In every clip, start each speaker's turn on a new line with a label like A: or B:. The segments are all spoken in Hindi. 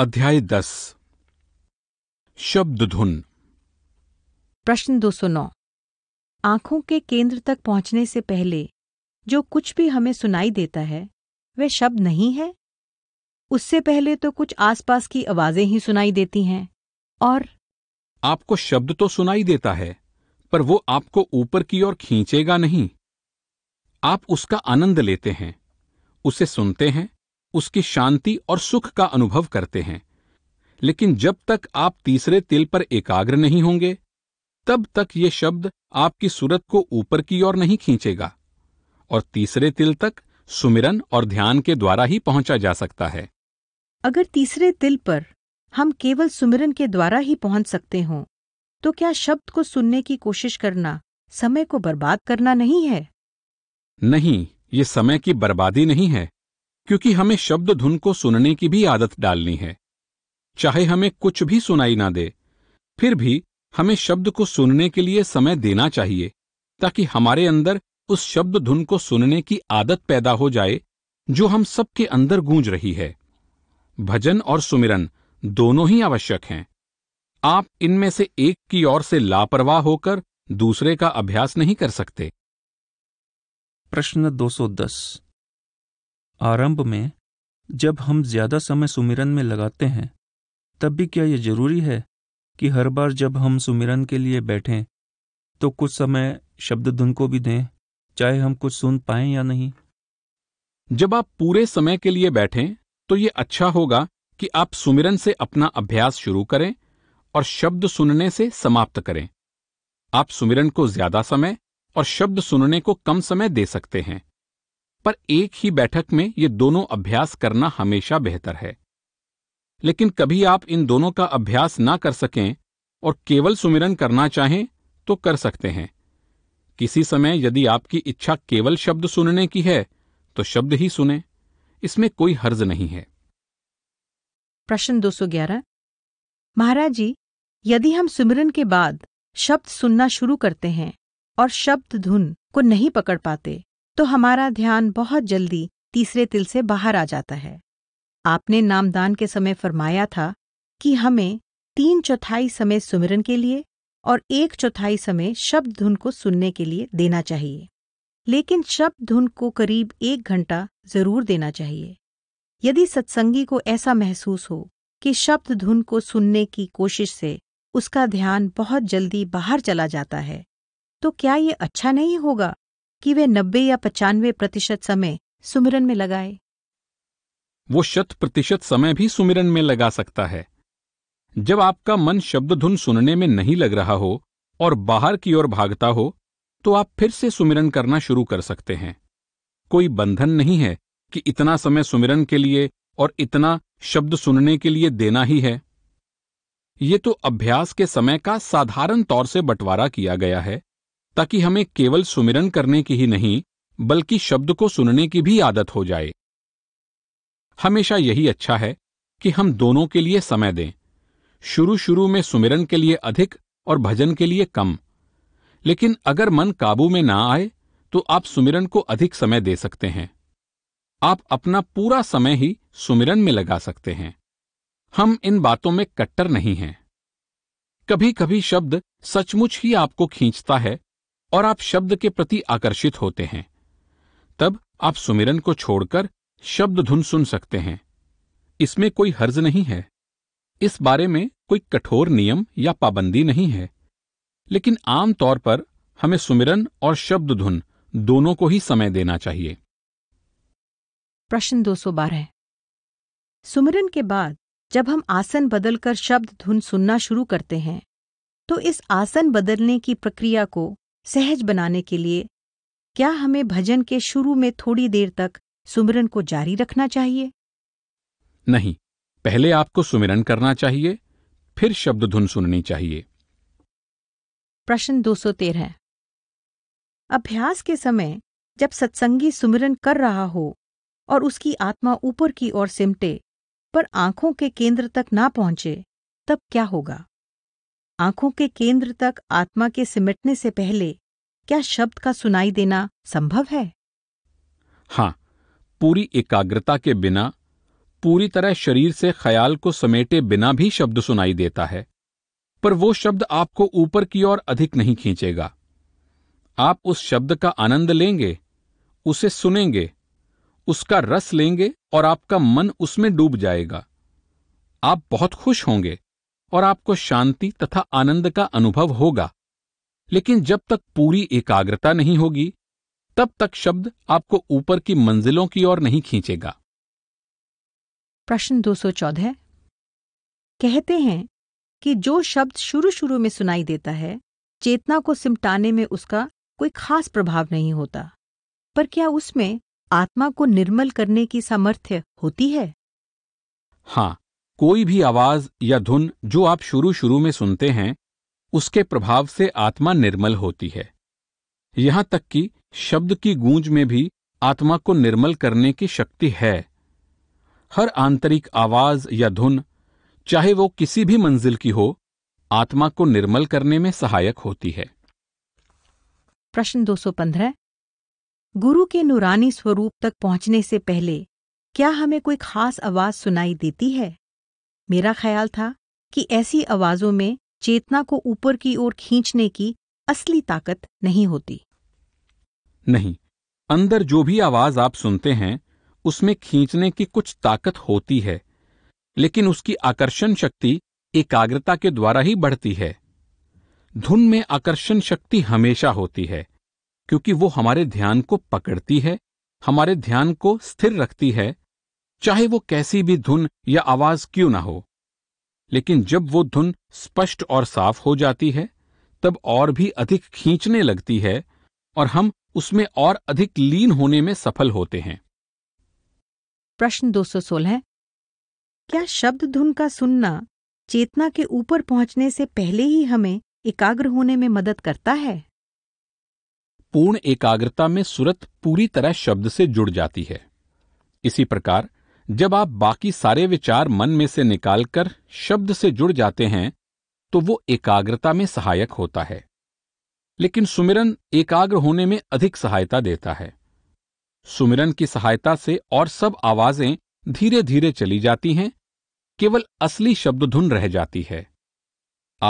A: अध्याय दस शब्द धुन
B: प्रश्न 209 आंखों के केंद्र तक पहुंचने से पहले जो कुछ भी हमें सुनाई देता है वह शब्द नहीं है उससे पहले तो कुछ आसपास की आवाजें ही सुनाई देती हैं और
A: आपको शब्द तो सुनाई देता है पर वो आपको ऊपर की ओर खींचेगा नहीं आप उसका आनंद लेते हैं उसे सुनते हैं उसकी शांति और सुख का अनुभव करते हैं लेकिन जब तक आप तीसरे तिल पर एकाग्र नहीं होंगे तब तक ये शब्द आपकी सूरत को ऊपर की ओर नहीं खींचेगा और तीसरे तिल तक सुमिरन और ध्यान के द्वारा ही पहुंचा जा सकता है
B: अगर तीसरे तिल पर हम केवल सुमिरन के द्वारा ही पहुंच सकते हों तो क्या शब्द को सुनने की कोशिश करना समय को बर्बाद करना नहीं है
A: नहीं ये समय की बर्बादी नहीं है क्योंकि हमें शब्द धुन को सुनने की भी आदत डालनी है चाहे हमें कुछ भी सुनाई ना दे फिर भी हमें शब्द को सुनने के लिए समय देना चाहिए ताकि हमारे अंदर उस शब्द धुन को सुनने की आदत पैदा हो जाए जो हम सबके अंदर गूंज रही है भजन और सुमिरन दोनों ही आवश्यक हैं आप इनमें से एक की ओर से लापरवाह होकर दूसरे का अभ्यास नहीं कर सकते
C: प्रश्न 210 आरंभ में जब हम ज़्यादा समय सुमिरन में लगाते हैं तब भी क्या यह जरूरी है कि हर बार जब हम सुमिरन के लिए बैठें तो कुछ समय शब्द धुन को भी दें चाहे हम कुछ सुन पाए या नहीं जब आप पूरे समय के लिए बैठें तो
A: ये अच्छा होगा कि आप सुमिरन से अपना अभ्यास शुरू करें और शब्द सुनने से समाप्त करें आप सुमिरन को ज्यादा समय और शब्द सुनने को कम समय दे सकते हैं पर एक ही बैठक में ये दोनों अभ्यास करना हमेशा बेहतर है लेकिन कभी आप इन दोनों का अभ्यास ना कर सकें और केवल सुमिरन करना चाहें तो कर सकते हैं किसी समय यदि आपकी इच्छा केवल शब्द सुनने की है तो शब्द ही सुने इसमें कोई हर्ज नहीं है
B: प्रश्न 211 महाराज जी यदि हम सुमिरन के बाद शब्द सुनना शुरू करते हैं और शब्द धुन को नहीं पकड़ पाते तो हमारा ध्यान बहुत जल्दी तीसरे तिल से बाहर आ जाता है आपने नामदान के समय फरमाया था कि हमें तीन चौथाई समय सुमिरन के लिए और एक चौथाई समय शब्द धुन को सुनने के लिए देना चाहिए लेकिन शब्द धुन को करीब एक घंटा जरूर देना चाहिए यदि सत्संगी को ऐसा महसूस हो कि शब्द धुन को सुनने की कोशिश से उसका ध्यान बहुत जल्दी बाहर चला जाता है तो क्या ये अच्छा नहीं होगा कि वे नब्बे या पचानवे प्रतिशत समय सुमिरन में लगाए
A: वो शत प्रतिशत समय भी सुमिरन में लगा सकता है जब आपका मन शब्द धुन सुनने में नहीं लग रहा हो और बाहर की ओर भागता हो तो आप फिर से सुमिरन करना शुरू कर सकते हैं कोई बंधन नहीं है कि इतना समय सुमिरन के लिए और इतना शब्द सुनने के लिए देना ही है ये तो अभ्यास के समय का साधारण तौर से बंटवारा किया गया है ताकि हमें केवल सुमिरन करने की ही नहीं बल्कि शब्द को सुनने की भी आदत हो जाए हमेशा यही अच्छा है कि हम दोनों के लिए समय दें शुरू शुरू में सुमिरन के लिए अधिक और भजन के लिए कम लेकिन अगर मन काबू में ना आए तो आप सुमिरन को अधिक समय दे सकते हैं आप अपना पूरा समय ही सुमिरन में लगा सकते हैं हम इन बातों में कट्टर नहीं हैं कभी कभी शब्द सचमुच ही आपको खींचता है और आप शब्द के प्रति आकर्षित होते हैं तब आप सुमिरन को छोड़कर शब्द धुन सुन सकते हैं इसमें कोई हर्ज नहीं है इस बारे में कोई कठोर नियम या पाबंदी नहीं है लेकिन आम तौर पर हमें सुमिरन और शब्द धुन दोनों को ही समय देना चाहिए
B: प्रश्न 212 सुमिरन के बाद जब हम आसन बदलकर शब्द धुन सुनना शुरू करते हैं तो इस आसन बदलने की प्रक्रिया को सहज बनाने के लिए क्या हमें भजन के शुरू में थोड़ी देर तक सुमिरन को जारी रखना चाहिए
A: नहीं पहले आपको सुमिरन करना चाहिए फिर शब्द धुन सुननी चाहिए
B: प्रश्न 213 अभ्यास के समय जब सत्संगी सुमिरन कर रहा हो और उसकी आत्मा ऊपर की ओर सिमटे पर आंखों के केंद्र तक ना पहुंचे तब क्या होगा आंखों के केंद्र तक आत्मा के सिमटने से पहले क्या शब्द का सुनाई देना
A: संभव है हाँ पूरी एकाग्रता के बिना पूरी तरह शरीर से ख्याल को समेटे बिना भी शब्द सुनाई देता है पर वो शब्द आपको ऊपर की ओर अधिक नहीं खींचेगा आप उस शब्द का आनंद लेंगे उसे सुनेंगे उसका रस लेंगे और आपका मन उसमें डूब जाएगा आप बहुत खुश होंगे और आपको शांति तथा आनंद का अनुभव होगा लेकिन जब तक पूरी एकाग्रता नहीं होगी तब तक शब्द आपको ऊपर की मंजिलों की ओर नहीं खींचेगा
B: प्रश्न 214 कहते हैं कि जो शब्द शुरू शुरू में सुनाई देता है चेतना को सिमटाने में उसका कोई खास प्रभाव नहीं होता पर क्या उसमें आत्मा को निर्मल करने की सामर्थ्य होती है
A: हाँ कोई भी आवाज या धुन जो आप शुरू शुरू में सुनते हैं उसके प्रभाव से आत्मा निर्मल होती है यहां तक कि शब्द की गूंज में भी आत्मा को निर्मल करने की शक्ति है हर आंतरिक आवाज या धुन चाहे वो किसी भी मंजिल की हो आत्मा को निर्मल करने में सहायक होती है
B: प्रश्न 215 गुरु के नूरानी स्वरूप तक पहुंचने से पहले क्या हमें कोई खास आवाज सुनाई देती है मेरा ख्याल था कि ऐसी आवाज़ों में चेतना को ऊपर की ओर खींचने की असली ताकत नहीं होती
A: नहीं अंदर जो भी आवाज आप सुनते हैं उसमें खींचने की कुछ ताकत होती है लेकिन उसकी आकर्षण शक्ति एकाग्रता के द्वारा ही बढ़ती है धुन में आकर्षण शक्ति हमेशा होती है क्योंकि वो हमारे ध्यान को पकड़ती है हमारे ध्यान को स्थिर रखती है चाहे वो कैसी भी धुन या आवाज क्यों ना हो लेकिन जब वो धुन स्पष्ट और साफ हो जाती है तब और भी अधिक खींचने लगती है और हम उसमें और अधिक लीन होने में सफल होते हैं
B: प्रश्न 216 क्या शब्द धुन का सुनना चेतना के ऊपर पहुंचने से पहले ही हमें एकाग्र होने में मदद करता है
A: पूर्ण एकाग्रता में सूरत पूरी तरह शब्द से जुड़ जाती है इसी प्रकार जब आप बाकी सारे विचार मन में से निकालकर शब्द से जुड़ जाते हैं तो वो एकाग्रता में सहायक होता है लेकिन सुमिरन एकाग्र होने में अधिक सहायता देता है सुमिरन की सहायता से और सब आवाजें धीरे धीरे चली जाती हैं केवल असली शब्द धुन रह जाती है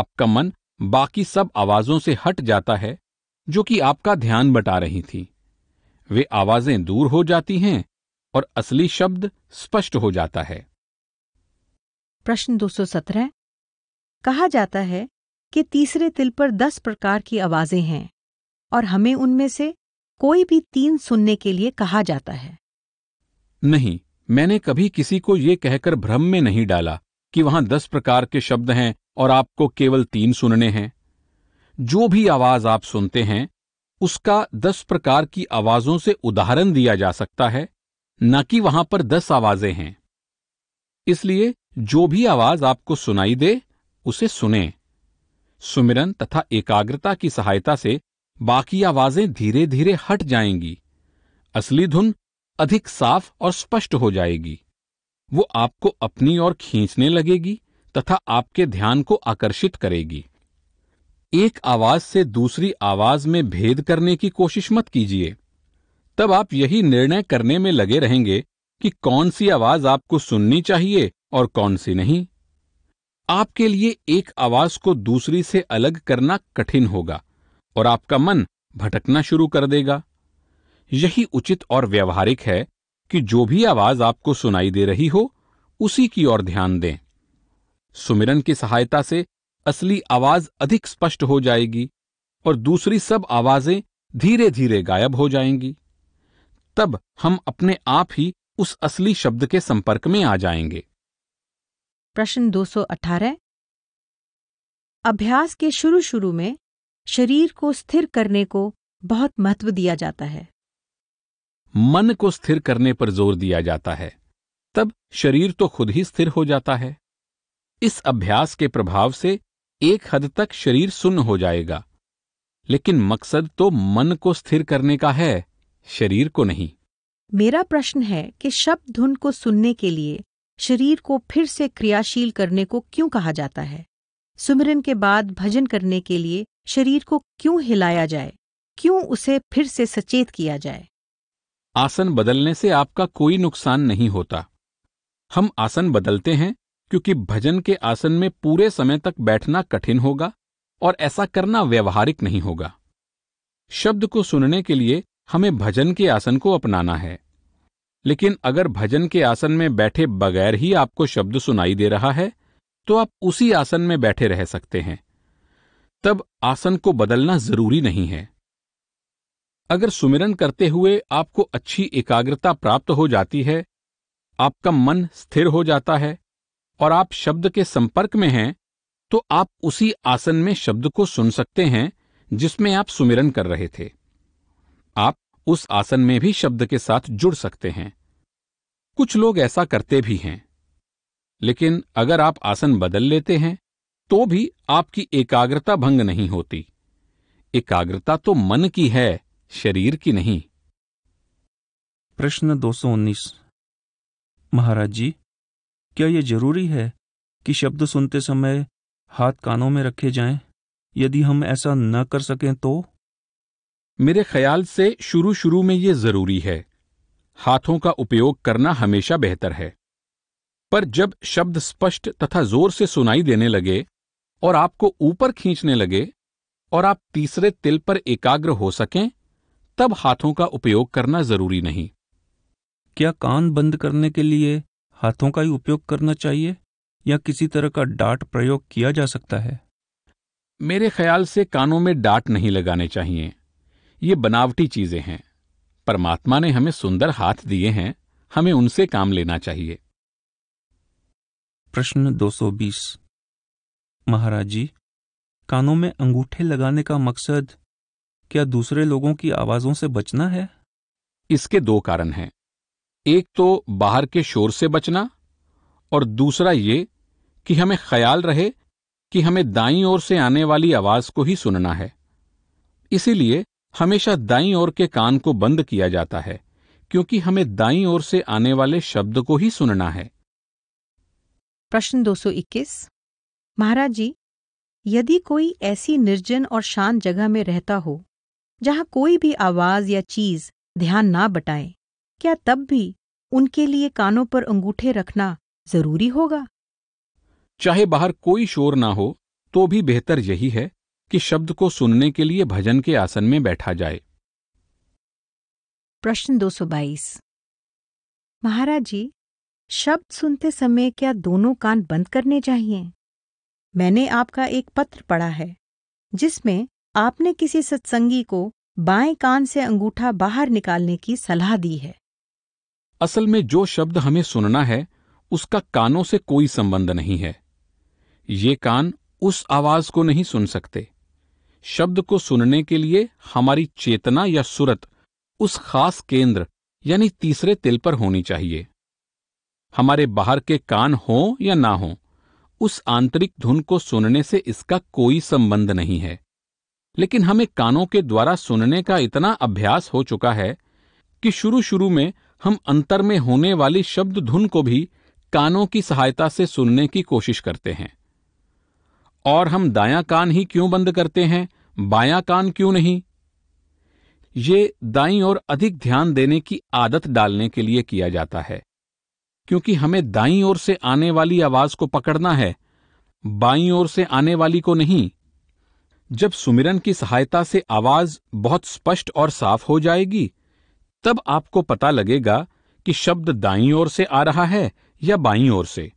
A: आपका मन बाकी सब आवाजों से हट जाता है जो कि आपका ध्यान बटा रही थी वे आवाजें दूर हो जाती हैं और असली शब्द स्पष्ट हो जाता है
B: प्रश्न 217 कहा जाता है कि तीसरे तिल पर दस प्रकार की आवाजें हैं और हमें उनमें से कोई भी तीन सुनने के लिए कहा जाता है
A: नहीं मैंने कभी किसी को ये कहकर भ्रम में नहीं डाला कि वहां दस प्रकार के शब्द हैं और आपको केवल तीन सुनने हैं जो भी आवाज आप सुनते हैं उसका दस प्रकार की आवाजों से उदाहरण दिया जा सकता है न कि वहां पर दस आवाजें हैं इसलिए जो भी आवाज आपको सुनाई दे उसे सुने सुमिरन तथा एकाग्रता की सहायता से बाकी आवाजें धीरे धीरे हट जाएंगी असली धुन अधिक साफ और स्पष्ट हो जाएगी वो आपको अपनी ओर खींचने लगेगी तथा आपके ध्यान को आकर्षित करेगी एक आवाज से दूसरी आवाज में भेद करने की कोशिश मत कीजिए तब आप यही निर्णय करने में लगे रहेंगे कि कौन सी आवाज आपको सुननी चाहिए और कौन सी नहीं आपके लिए एक आवाज को दूसरी से अलग करना कठिन होगा और आपका मन भटकना शुरू कर देगा यही उचित और व्यवहारिक है कि जो भी आवाज आपको सुनाई दे रही हो उसी की ओर ध्यान दें सुमिरन की सहायता से असली आवाज अधिक स्पष्ट हो जाएगी और दूसरी सब आवाजें धीरे धीरे गायब हो जाएंगी तब हम अपने आप ही उस असली शब्द के संपर्क में आ जाएंगे
B: प्रश्न 218 अभ्यास के शुरू शुरू में शरीर को स्थिर करने को बहुत महत्व दिया जाता है
A: मन को स्थिर करने पर जोर दिया जाता है तब शरीर तो खुद ही स्थिर हो जाता है इस अभ्यास के प्रभाव से एक हद तक शरीर सुन्न हो जाएगा लेकिन मकसद तो मन को स्थिर करने का है शरीर को नहीं
B: मेरा प्रश्न है कि शब्द धुन को सुनने के लिए शरीर को फिर से क्रियाशील करने को क्यों कहा जाता है सुमिरन के बाद भजन करने के लिए शरीर को क्यों हिलाया जाए क्यों उसे फिर से सचेत किया
A: जाए आसन बदलने से आपका कोई नुकसान नहीं होता हम आसन बदलते हैं क्योंकि भजन के आसन में पूरे समय तक बैठना कठिन होगा और ऐसा करना व्यवहारिक नहीं होगा शब्द को सुनने के लिए हमें भजन के आसन को अपनाना है लेकिन अगर भजन के आसन में बैठे बगैर ही आपको शब्द सुनाई दे रहा है तो आप उसी आसन में बैठे रह सकते हैं तब आसन को बदलना जरूरी नहीं है अगर सुमिरन करते हुए आपको अच्छी एकाग्रता प्राप्त हो जाती है आपका मन स्थिर हो जाता है और आप शब्द के संपर्क में हैं तो आप उसी आसन में शब्द को सुन सकते हैं जिसमें आप सुमिरन कर रहे थे आप उस आसन में भी शब्द के साथ जुड़ सकते हैं कुछ लोग ऐसा करते भी हैं लेकिन अगर आप आसन बदल लेते हैं तो भी आपकी एकाग्रता भंग नहीं होती एकाग्रता तो मन की है शरीर की नहीं
C: प्रश्न 219 महाराज जी क्या यह जरूरी है कि शब्द सुनते समय हाथ कानों में रखे जाएं? यदि हम ऐसा न कर सकें तो मेरे ख्याल से शुरू शुरू
A: में ये जरूरी है हाथों का उपयोग करना हमेशा बेहतर है पर जब शब्द स्पष्ट तथा जोर से सुनाई देने लगे और आपको ऊपर खींचने लगे और आप तीसरे तिल पर एकाग्र हो सकें तब हाथों का
C: उपयोग करना जरूरी नहीं क्या कान बंद करने के लिए हाथों का ही उपयोग करना चाहिए या किसी तरह का डाट प्रयोग किया जा सकता है
A: मेरे ख्याल से कानों में डाट नहीं लगाने चाहिए ये बनावटी चीजें हैं परमात्मा ने हमें सुंदर हाथ दिए हैं हमें उनसे काम लेना चाहिए
C: प्रश्न 220 महाराज जी कानों में अंगूठे लगाने का मकसद क्या दूसरे लोगों की आवाजों से बचना है इसके दो कारण हैं एक तो बाहर के शोर से बचना
A: और दूसरा ये कि हमें ख्याल रहे कि हमें दाई ओर से आने वाली आवाज को ही सुनना है इसीलिए हमेशा दाई ओर के कान को बंद किया जाता है क्योंकि हमें दाई ओर से आने वाले शब्द को ही सुनना है
B: प्रश्न 221 महाराज जी यदि कोई ऐसी निर्जन और शांत जगह में रहता हो जहाँ कोई भी आवाज या चीज ध्यान ना बटाए क्या तब भी उनके लिए कानों पर अंगूठे रखना
A: जरूरी होगा चाहे बाहर कोई शोर ना हो तो भी बेहतर यही है कि शब्द को सुनने के लिए भजन के आसन में बैठा जाए
B: प्रश्न 222 महाराज जी शब्द सुनते समय क्या दोनों कान बंद करने चाहिए मैंने आपका एक पत्र पढ़ा है जिसमें आपने किसी सत्संगी को बाएं कान से अंगूठा बाहर निकालने की सलाह दी है
A: असल में जो शब्द हमें सुनना है उसका कानों से कोई संबंध नहीं है ये कान उस आवाज को नहीं सुन सकते शब्द को सुनने के लिए हमारी चेतना या सुरत उस खास केंद्र यानी तीसरे तिल पर होनी चाहिए हमारे बाहर के कान हो या ना हो उस आंतरिक धुन को सुनने से इसका कोई संबंध नहीं है लेकिन हमें कानों के द्वारा सुनने का इतना अभ्यास हो चुका है कि शुरू शुरू में हम अंतर में होने वाली शब्द धुन को भी कानों की सहायता से सुनने की कोशिश करते हैं और हम दायां कान ही क्यों बंद करते हैं बायां कान क्यों नहीं ये दाई और अधिक ध्यान देने की आदत डालने के लिए किया जाता है क्योंकि हमें दाई ओर से आने वाली आवाज को पकड़ना है बाई ओर से आने वाली को नहीं जब सुमिरन की सहायता से आवाज बहुत स्पष्ट और साफ हो जाएगी तब आपको पता लगेगा कि शब्द दाई ओर से आ रहा है या बाई ओर से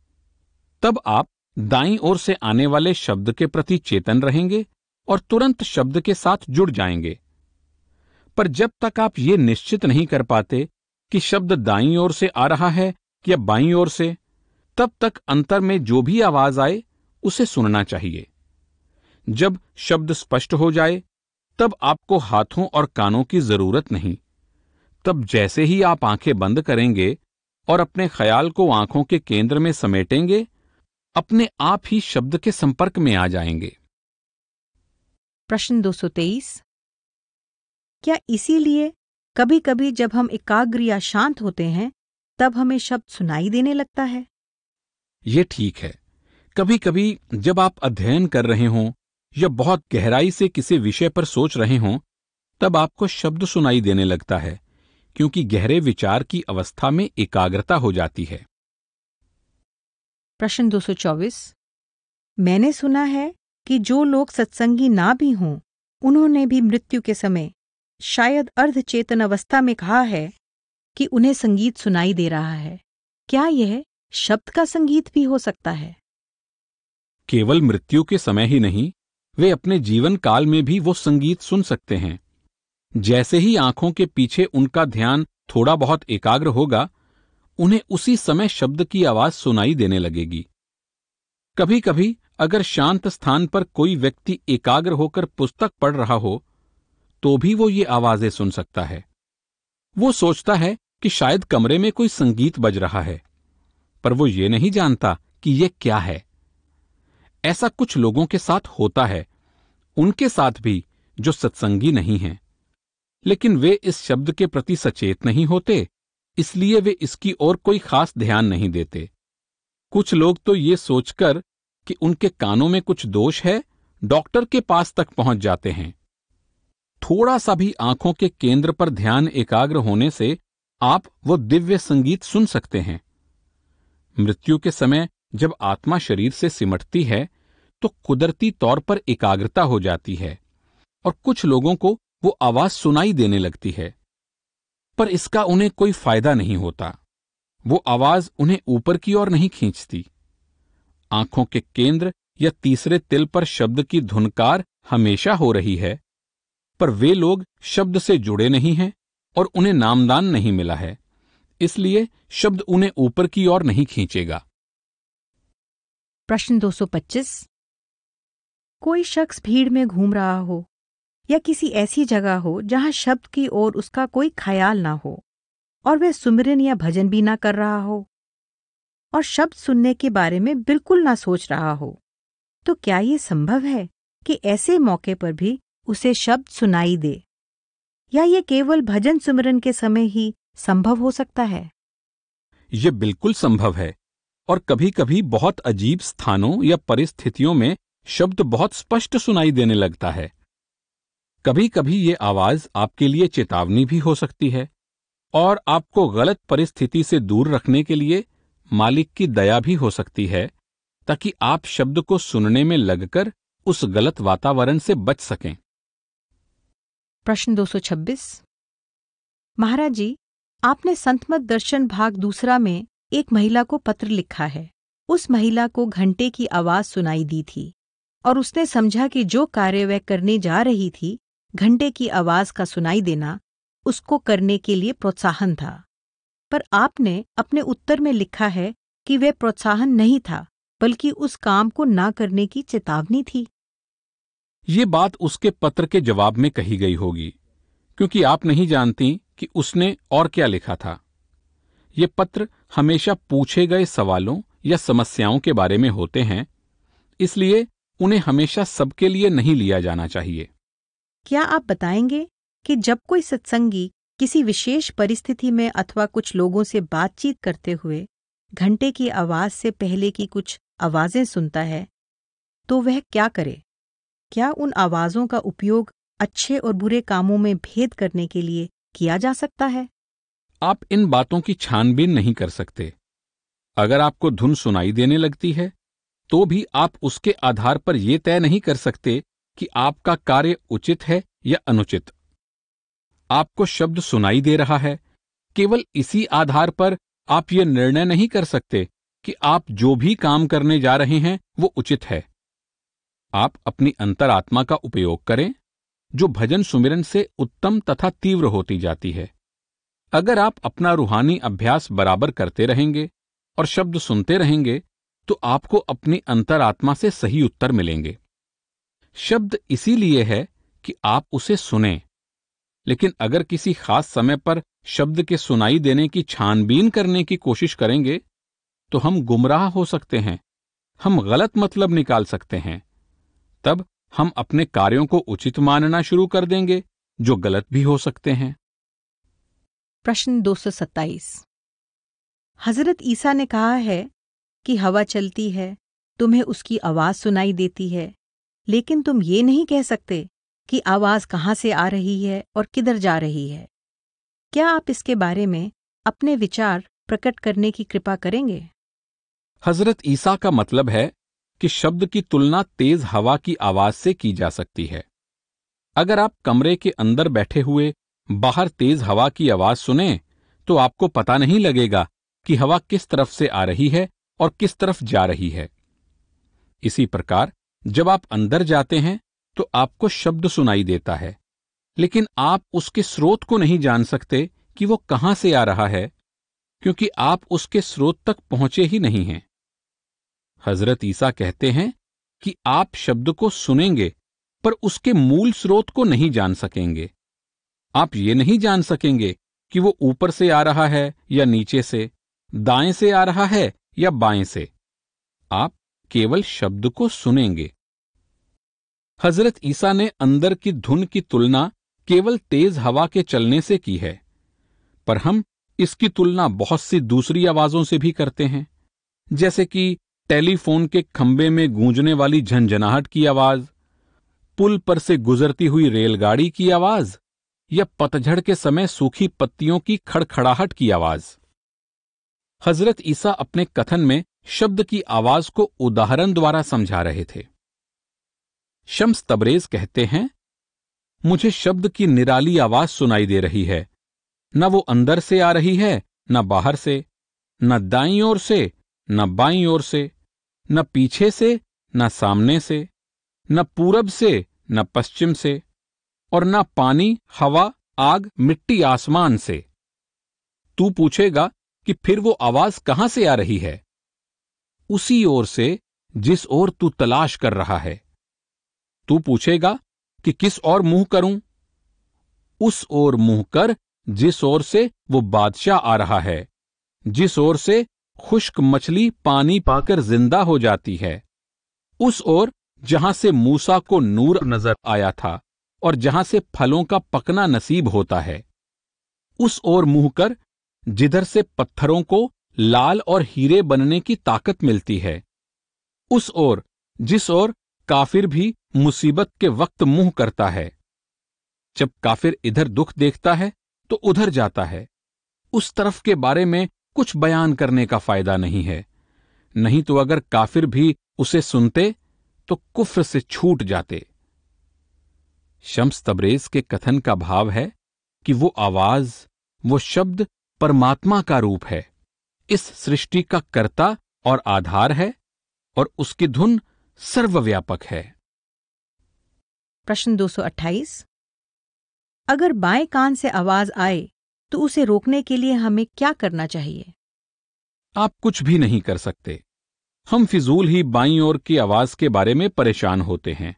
A: तब आप दाई ओर से आने वाले शब्द के प्रति चेतन रहेंगे और तुरंत शब्द के साथ जुड़ जाएंगे पर जब तक आप ये निश्चित नहीं कर पाते कि शब्द दाई ओर से आ रहा है या बाई ओर से तब तक अंतर में जो भी आवाज आए उसे सुनना चाहिए जब शब्द स्पष्ट हो जाए तब आपको हाथों और कानों की जरूरत नहीं तब जैसे ही आप आंखें बंद करेंगे और अपने ख्याल को आंखों के केंद्र में समेटेंगे अपने आप ही शब्द के संपर्क में आ जाएंगे
B: प्रश्न 223 क्या इसीलिए कभी कभी जब हम एकाग्र या शांत होते हैं तब हमें शब्द सुनाई देने लगता है
A: ये ठीक है कभी कभी जब आप अध्ययन कर रहे हों या बहुत गहराई से किसी विषय पर सोच रहे हों तब आपको शब्द सुनाई देने लगता है क्योंकि गहरे विचार की अवस्था में एकाग्रता हो जाती है
B: प्रश्न 224 मैंने सुना है कि जो लोग सत्संगी ना भी हों उन्होंने भी मृत्यु के समय शायद अर्धचेतन अवस्था में कहा है कि उन्हें संगीत सुनाई दे रहा है क्या यह शब्द का संगीत भी हो सकता है
A: केवल मृत्यु के समय ही नहीं वे अपने जीवन काल में भी वो संगीत सुन सकते हैं जैसे ही आंखों के पीछे उनका ध्यान थोड़ा बहुत एकाग्र होगा उन्हें उसी समय शब्द की आवाज सुनाई देने लगेगी कभी कभी अगर शांत स्थान पर कोई व्यक्ति एकाग्र होकर पुस्तक पढ़ रहा हो तो भी वो ये आवाजें सुन सकता है वो सोचता है कि शायद कमरे में कोई संगीत बज रहा है पर वो ये नहीं जानता कि यह क्या है ऐसा कुछ लोगों के साथ होता है उनके साथ भी जो सत्संगी नहीं है लेकिन वे इस शब्द के प्रति सचेत नहीं होते इसलिए वे इसकी ओर कोई खास ध्यान नहीं देते कुछ लोग तो ये सोचकर कि उनके कानों में कुछ दोष है डॉक्टर के पास तक पहुंच जाते हैं थोड़ा सा भी आंखों के केंद्र पर ध्यान एकाग्र होने से आप वो दिव्य संगीत सुन सकते हैं मृत्यु के समय जब आत्मा शरीर से सिमटती है तो कुदरती तौर पर एकाग्रता हो जाती है और कुछ लोगों को वो आवाज सुनाई देने लगती है पर इसका उन्हें कोई फायदा नहीं होता वो आवाज उन्हें ऊपर की ओर नहीं खींचती आंखों के केंद्र या तीसरे तिल पर शब्द की धुनकार हमेशा हो रही है पर वे लोग शब्द से जुड़े नहीं हैं और उन्हें नामदान नहीं मिला है इसलिए शब्द उन्हें ऊपर की ओर नहीं खींचेगा
B: प्रश्न 225 कोई शख्स भीड़ में घूम रहा हो या किसी ऐसी जगह हो जहां शब्द की ओर उसका कोई ख्याल ना हो और वह सुमिरन या भजन भी ना कर रहा हो और शब्द सुनने के बारे में बिल्कुल ना सोच रहा हो तो क्या ये संभव है कि ऐसे मौके पर भी उसे शब्द सुनाई दे या ये केवल भजन सुमिरन के समय ही संभव हो सकता है
A: ये बिल्कुल संभव है और कभी कभी बहुत अजीब स्थानों या परिस्थितियों में शब्द बहुत स्पष्ट सुनाई देने लगता है कभी कभी ये आवाज आपके लिए चेतावनी भी हो सकती है और आपको गलत परिस्थिति से दूर रखने के लिए मालिक की दया भी हो सकती है ताकि आप शब्द को सुनने में लगकर उस गलत वातावरण से बच सकें
B: प्रश्न 226 महाराज जी आपने संतमत दर्शन भाग दूसरा में एक महिला को पत्र लिखा है उस महिला को घंटे की आवाज सुनाई दी थी और उसने समझा कि जो कार्य वह करने जा रही थी घंटे की आवाज का सुनाई देना उसको करने के लिए प्रोत्साहन था पर आपने अपने उत्तर में लिखा है कि वह प्रोत्साहन नहीं था बल्कि उस काम को ना करने की चेतावनी थी
A: ये बात उसके पत्र के जवाब में कही गई होगी क्योंकि आप नहीं जानती कि उसने और क्या लिखा था ये पत्र हमेशा पूछे गए सवालों या समस्याओं के बारे में होते हैं इसलिए उन्हें हमेशा सबके लिए नहीं लिया जाना चाहिए
B: क्या आप बताएंगे कि जब कोई सत्संगी किसी विशेष परिस्थिति में अथवा कुछ लोगों से बातचीत करते हुए घंटे की आवाज से पहले की कुछ आवाजें सुनता है तो वह क्या करे क्या उन आवाजों का उपयोग अच्छे और बुरे कामों में भेद करने के लिए किया जा सकता
A: है आप इन बातों की छानबीन नहीं कर सकते अगर आपको धुन सुनाई देने लगती है तो भी आप उसके आधार पर यह तय नहीं कर सकते कि आपका कार्य उचित है या अनुचित आपको शब्द सुनाई दे रहा है केवल इसी आधार पर आप ये निर्णय नहीं कर सकते कि आप जो भी काम करने जा रहे हैं वो उचित है आप अपनी अंतरात्मा का उपयोग करें जो भजन सुमिरन से उत्तम तथा तीव्र होती जाती है अगर आप अपना रूहानी अभ्यास बराबर करते रहेंगे और शब्द सुनते रहेंगे तो आपको अपनी अंतरात्मा से सही उत्तर मिलेंगे शब्द इसीलिए है कि आप उसे सुने लेकिन अगर किसी खास समय पर शब्द के सुनाई देने की छानबीन करने की कोशिश करेंगे तो हम गुमराह हो सकते हैं हम गलत मतलब निकाल सकते हैं तब हम अपने कार्यों को उचित मानना शुरू कर देंगे जो गलत भी हो सकते हैं
B: प्रश्न 227 हजरत ईसा ने कहा है कि हवा चलती है तुम्हें उसकी आवाज सुनाई देती है लेकिन तुम ये नहीं कह सकते कि आवाज़ कहाँ से आ रही है और किधर जा रही है क्या आप इसके बारे में अपने विचार प्रकट करने की कृपा करेंगे
A: हजरत ईसा का मतलब है कि शब्द की तुलना तेज हवा की आवाज से की जा सकती है अगर आप कमरे के अंदर बैठे हुए बाहर तेज हवा की आवाज सुने तो आपको पता नहीं लगेगा कि हवा किस तरफ से आ रही है और किस तरफ जा रही है इसी प्रकार जब आप अंदर जाते हैं तो आपको शब्द सुनाई देता है लेकिन आप उसके स्रोत को नहीं जान सकते कि वो कहां से आ रहा है क्योंकि आप उसके स्रोत तक पहुंचे ही नहीं हैं हजरत ईसा कहते हैं कि आप शब्द को सुनेंगे पर उसके मूल स्रोत को नहीं जान सकेंगे आप ये नहीं जान सकेंगे कि वो ऊपर से आ रहा है या नीचे से दाएं से आ रहा है या बाएं से आप केवल शब्द को सुनेंगे हजरत ईसा ने अंदर की धुन की तुलना केवल तेज हवा के चलने से की है पर हम इसकी तुलना बहुत सी दूसरी आवाजों से भी करते हैं जैसे कि टेलीफोन के खंबे में गूंजने वाली झंझनाहट की आवाज पुल पर से गुजरती हुई रेलगाड़ी की आवाज या पतझड़ के समय सूखी पत्तियों की खड़खड़ाहट की आवाज हजरत ईसा अपने कथन में शब्द की आवाज को उदाहरण द्वारा समझा रहे थे शम्स तबरेज कहते हैं मुझे शब्द की निराली आवाज सुनाई दे रही है न वो अंदर से आ रही है न बाहर से न दाई ओर से न बाई ओर से न पीछे से न सामने से न पूरब से न पश्चिम से और न पानी हवा आग मिट्टी आसमान से तू पूछेगा कि फिर वो आवाज कहां से आ रही है उसी ओर से जिस ओर तू तलाश कर रहा है तू पूछेगा कि किस ओर मुंह करूं उस ओर मुंह कर जिस ओर से वो बादशाह आ रहा है जिस ओर से खुश्क मछली पानी पाकर जिंदा हो जाती है उस ओर जहां से मूसा को नूर नजर आया था और जहां से फलों का पकना नसीब होता है उस ओर मुंह कर जिधर से पत्थरों को लाल और हीरे बनने की ताकत मिलती है उस ओर जिस ओर काफिर भी मुसीबत के वक्त मुंह करता है जब काफिर इधर दुख देखता है तो उधर जाता है उस तरफ के बारे में कुछ बयान करने का फायदा नहीं है नहीं तो अगर काफिर भी उसे सुनते तो कुफ्र से छूट जाते शम्स तबरेज के कथन का भाव है कि वो आवाज वो शब्द परमात्मा का रूप है इस सृष्टि का कर्ता और आधार है और उसकी धुन सर्वव्यापक है
B: प्रश्न 228 अगर बाएं कान से आवाज आए तो उसे रोकने के लिए हमें क्या करना चाहिए
A: आप कुछ भी नहीं कर सकते हम फिजूल ही बाईं ओर की आवाज के बारे में परेशान होते हैं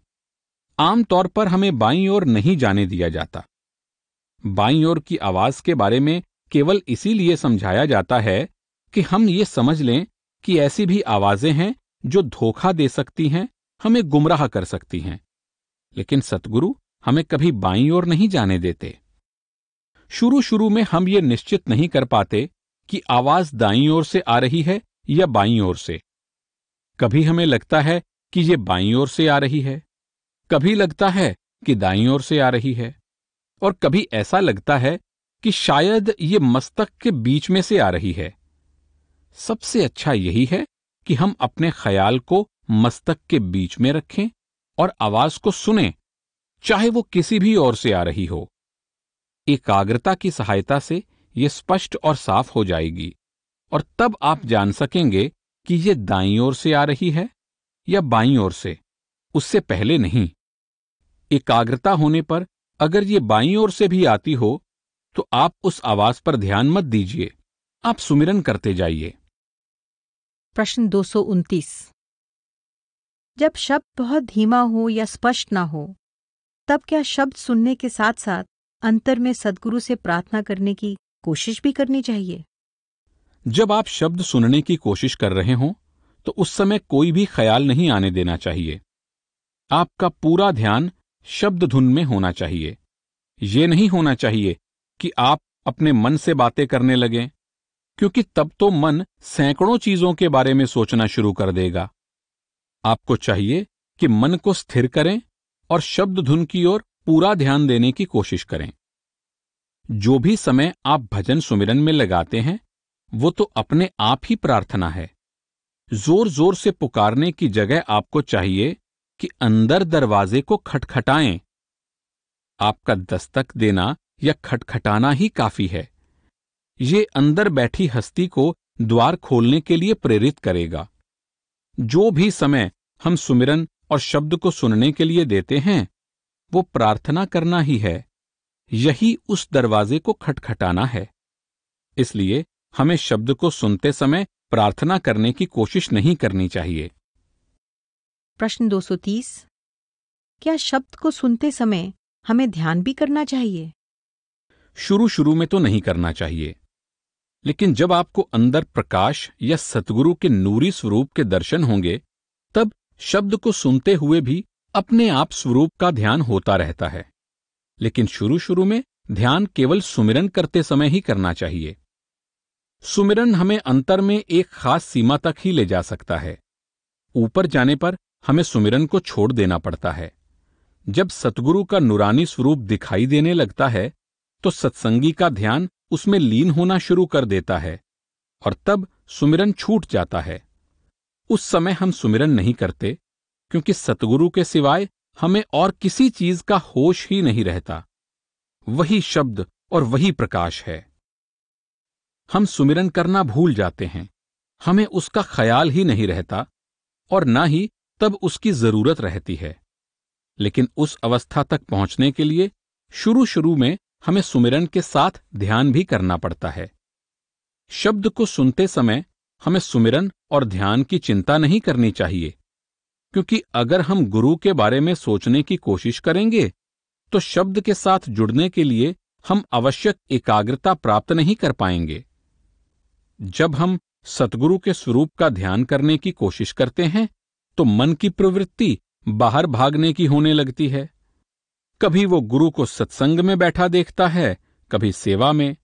A: आमतौर पर हमें बाईं ओर नहीं जाने दिया जाता बाईं ओर की आवाज के बारे में केवल इसीलिए समझाया जाता है कि हम ये समझ लें कि ऐसी भी आवाजें हैं जो धोखा दे सकती हैं हमें गुमराह कर सकती हैं लेकिन सतगुरु हमें कभी बाई ओर नहीं जाने देते शुरू शुरू में हम ये निश्चित नहीं कर पाते कि आवाज दाई ओर से आ रही है या बाई ओर से कभी हमें लगता है कि ये बाई ओर से आ रही है कभी लगता है कि दाई ओर से आ रही है और कभी ऐसा लगता है कि शायद ये मस्तक के बीच में से आ रही है सबसे अच्छा यही है कि हम अपने ख्याल को मस्तक के बीच में रखें और आवाज को सुने चाहे वो किसी भी ओर से आ रही हो एकाग्रता की सहायता से ये स्पष्ट और साफ हो जाएगी और तब आप जान सकेंगे कि ये दाई ओर से आ रही है या बाई ओर से उससे पहले नहीं एकाग्रता होने पर अगर ये बाई ओर से भी आती हो तो आप उस आवाज पर ध्यान मत दीजिए आप सुमिरन करते जाइए
B: प्रश्न दो जब शब्द बहुत धीमा हो या स्पष्ट ना हो तब क्या शब्द सुनने के साथ साथ अंतर में सदगुरु से प्रार्थना करने की कोशिश भी करनी चाहिए
A: जब आप शब्द सुनने की कोशिश कर रहे हो तो उस समय कोई भी ख्याल नहीं आने देना चाहिए आपका पूरा ध्यान शब्द धुन में होना चाहिए ये नहीं होना चाहिए कि आप अपने मन से बातें करने लगें क्योंकि तब तो मन सैकड़ों चीजों के बारे में सोचना शुरू कर देगा आपको चाहिए कि मन को स्थिर करें और शब्द धुन की ओर पूरा ध्यान देने की कोशिश करें जो भी समय आप भजन सुमिरन में लगाते हैं वो तो अपने आप ही प्रार्थना है जोर जोर से पुकारने की जगह आपको चाहिए कि अंदर दरवाजे को खटखटाएं आपका दस्तक देना या खटखटाना ही काफी है ये अंदर बैठी हस्ती को द्वार खोलने के लिए प्रेरित करेगा जो भी समय हम सुमिरन और शब्द को सुनने के लिए देते हैं वो प्रार्थना करना ही है यही उस दरवाजे को खटखटाना है इसलिए हमें शब्द को सुनते समय प्रार्थना करने की कोशिश नहीं करनी चाहिए
B: प्रश्न 230 क्या शब्द को सुनते समय हमें ध्यान भी करना चाहिए
A: शुरू शुरू में तो नहीं करना चाहिए लेकिन जब आपको अंदर प्रकाश या सतगुरु के नूरी स्वरूप के दर्शन होंगे तब शब्द को सुनते हुए भी अपने आप स्वरूप का ध्यान होता रहता है लेकिन शुरू शुरू में ध्यान केवल सुमिरन करते समय ही करना चाहिए सुमिरन हमें अंतर में एक खास सीमा तक ही ले जा सकता है ऊपर जाने पर हमें सुमिरन को छोड़ देना पड़ता है जब सतगुरु का नुरानी स्वरूप दिखाई देने लगता है तो सत्संगी का ध्यान उसमें लीन होना शुरू कर देता है और तब सुमिरन छूट जाता है उस समय हम सुमिरन नहीं करते क्योंकि सतगुरु के सिवाय हमें और किसी चीज का होश ही नहीं रहता वही शब्द और वही प्रकाश है हम सुमिरन करना भूल जाते हैं हमें उसका ख्याल ही नहीं रहता और ना ही तब उसकी जरूरत रहती है लेकिन उस अवस्था तक पहुंचने के लिए शुरू शुरू में हमें सुमिरन के साथ ध्यान भी करना पड़ता है शब्द को सुनते समय हमें सुमिरन और ध्यान की चिंता नहीं करनी चाहिए क्योंकि अगर हम गुरु के बारे में सोचने की कोशिश करेंगे तो शब्द के साथ जुड़ने के लिए हम आवश्यक एकाग्रता प्राप्त नहीं कर पाएंगे जब हम सतगुरु के स्वरूप का ध्यान करने की कोशिश करते हैं तो मन की प्रवृत्ति बाहर भागने की होने लगती है कभी वो गुरु को सत्संग में बैठा देखता है कभी सेवा में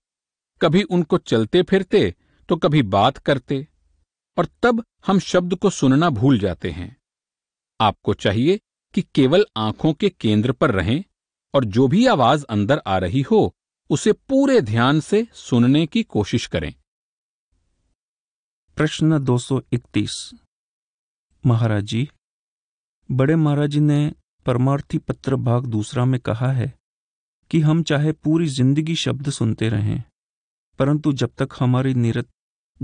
A: कभी उनको चलते फिरते तो कभी बात करते और तब हम शब्द को सुनना भूल जाते हैं आपको चाहिए कि केवल आंखों के केंद्र पर रहें और जो भी आवाज अंदर आ रही हो उसे पूरे ध्यान से
C: सुनने की कोशिश करें प्रश्न 231 महाराज जी बड़े महाराज जी ने परमार्थी पत्र भाग दूसरा में कहा है कि हम चाहे पूरी जिंदगी शब्द सुनते रहें परंतु जब तक हमारी निरत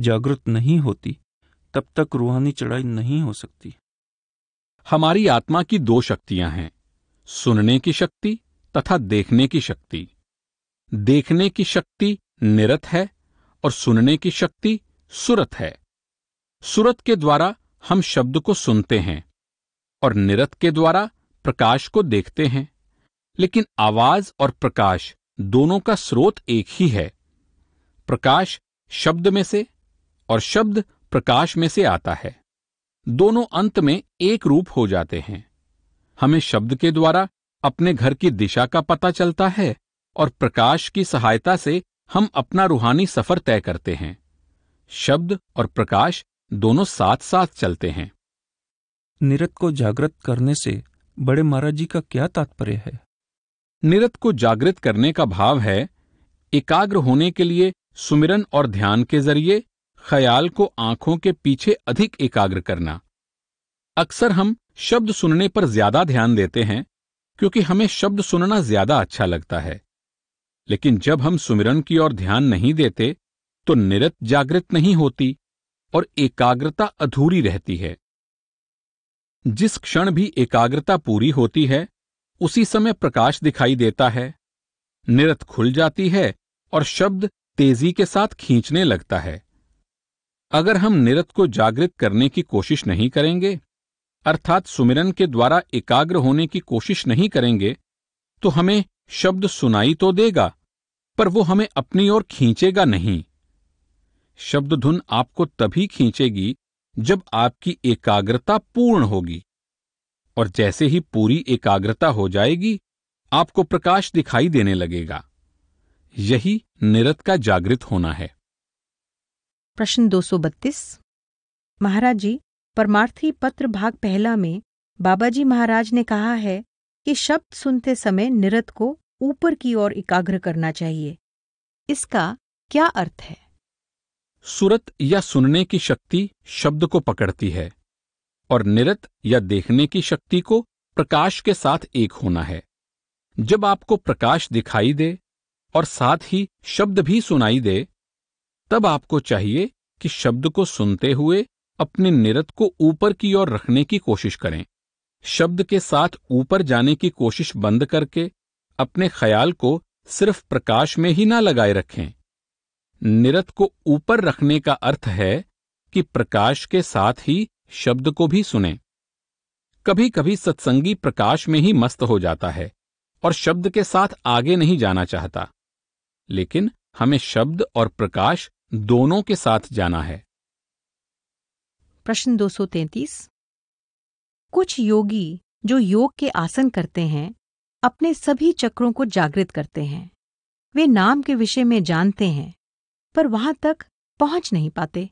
C: जागृत नहीं होती तब तक रूहानी चढ़ाई नहीं हो सकती हमारी आत्मा की दो शक्तियां हैं सुनने
A: की शक्ति तथा देखने की शक्ति देखने की शक्ति निरत है और सुनने की शक्ति सुरत है सुरत के द्वारा हम शब्द को सुनते हैं और निरत के द्वारा प्रकाश को देखते हैं लेकिन आवाज और प्रकाश दोनों का स्रोत एक ही है प्रकाश शब्द में से और शब्द प्रकाश में से आता है दोनों अंत में एक रूप हो जाते हैं हमें शब्द के द्वारा अपने घर की दिशा का पता चलता है और प्रकाश की सहायता से हम अपना रूहानी सफर तय करते हैं शब्द और प्रकाश दोनों साथ साथ चलते हैं
C: निरत को जागृत करने से बड़े महाराज जी का क्या तात्पर्य है
A: निरत को जागृत करने का भाव है एकाग्र होने के लिए सुमिरन और ध्यान के जरिए ख्याल को आंखों के पीछे अधिक एकाग्र करना अक्सर हम शब्द सुनने पर ज्यादा ध्यान देते हैं क्योंकि हमें शब्द सुनना ज्यादा अच्छा लगता है लेकिन जब हम सुमिरन की ओर ध्यान नहीं देते तो निरत जागृत नहीं होती और एकाग्रता अधूरी रहती है जिस क्षण भी एकाग्रता पूरी होती है उसी समय प्रकाश दिखाई देता है निरत खुल जाती है और शब्द तेजी के साथ खींचने लगता है अगर हम निरत को जागृत करने की कोशिश नहीं करेंगे अर्थात सुमिरन के द्वारा एकाग्र होने की कोशिश नहीं करेंगे तो हमें शब्द सुनाई तो देगा पर वो हमें अपनी ओर खींचेगा नहीं शब्द धुन आपको तभी खींचेगी जब आपकी एकाग्रता पूर्ण होगी और जैसे ही पूरी एकाग्रता हो जाएगी आपको प्रकाश दिखाई देने लगेगा यही निरत का जागृत होना है
B: प्रश्न 232 महाराज जी परमार्थी पत्र भाग पहला में बाबा जी महाराज ने कहा है कि शब्द सुनते समय निरत को ऊपर की ओर एकाग्र करना चाहिए इसका क्या अर्थ है
A: सुरत या सुनने की शक्ति शब्द को पकड़ती है और निरत या देखने की शक्ति को प्रकाश के साथ एक होना है जब आपको प्रकाश दिखाई दे और साथ ही शब्द भी सुनाई दे तब आपको चाहिए कि शब्द को सुनते हुए अपने निरत को ऊपर की ओर रखने की कोशिश करें शब्द के साथ ऊपर जाने की कोशिश बंद करके अपने ख्याल को सिर्फ प्रकाश में ही ना लगाए रखें निरत को ऊपर रखने का अर्थ है कि प्रकाश के साथ ही शब्द को भी सुने कभी कभी सत्संगी प्रकाश में ही मस्त हो जाता है और शब्द के साथ आगे नहीं जाना चाहता लेकिन हमें शब्द और प्रकाश दोनों के साथ जाना है
B: प्रश्न 233 कुछ योगी जो योग के आसन करते हैं अपने सभी चक्रों को जागृत करते हैं वे नाम के विषय में जानते हैं पर वहां तक पहुंच नहीं पाते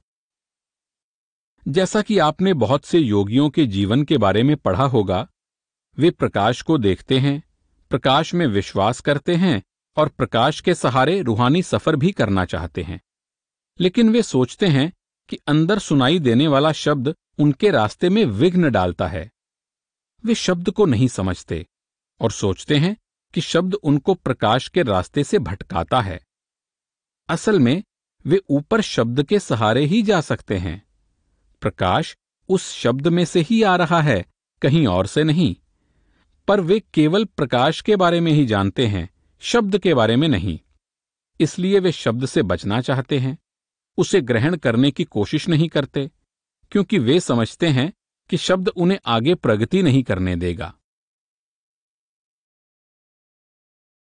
A: जैसा कि आपने बहुत से योगियों के जीवन के बारे में पढ़ा होगा वे प्रकाश को देखते हैं प्रकाश में विश्वास करते हैं और प्रकाश के सहारे रूहानी सफर भी करना चाहते हैं लेकिन वे सोचते हैं कि अंदर सुनाई देने वाला शब्द उनके रास्ते में विघ्न डालता है वे शब्द को नहीं समझते और सोचते हैं कि शब्द उनको प्रकाश के रास्ते से भटकाता है असल में वे ऊपर शब्द के सहारे ही जा सकते हैं प्रकाश उस शब्द में से ही आ रहा है कहीं और से नहीं पर वे केवल प्रकाश के बारे में ही जानते हैं शब्द के बारे में नहीं इसलिए वे शब्द से बचना चाहते हैं उसे ग्रहण करने की कोशिश नहीं करते क्योंकि वे समझते हैं कि शब्द उन्हें आगे प्रगति नहीं करने देगा